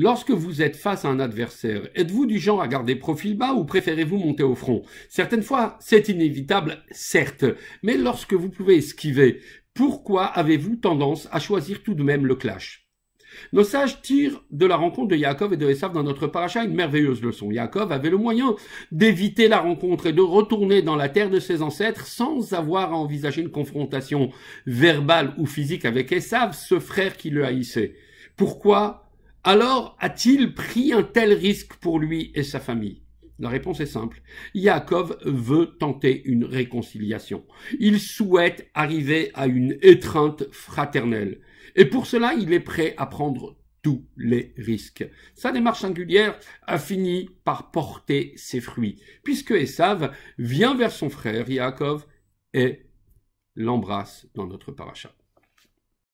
Lorsque vous êtes face à un adversaire, êtes-vous du genre à garder profil bas ou préférez-vous monter au front Certaines fois, c'est inévitable, certes, mais lorsque vous pouvez esquiver, pourquoi avez-vous tendance à choisir tout de même le clash nos sages tirent de la rencontre de Yaakov et de Esav dans notre paracha une merveilleuse leçon. Yaakov avait le moyen d'éviter la rencontre et de retourner dans la terre de ses ancêtres sans avoir à envisager une confrontation verbale ou physique avec Esav, ce frère qui le haïssait. Pourquoi alors a-t-il pris un tel risque pour lui et sa famille La réponse est simple. Yaakov veut tenter une réconciliation. Il souhaite arriver à une étreinte fraternelle. Et pour cela, il est prêt à prendre tous les risques. Sa démarche singulière a fini par porter ses fruits, puisque Esav vient vers son frère Yaakov et l'embrasse dans notre parachat.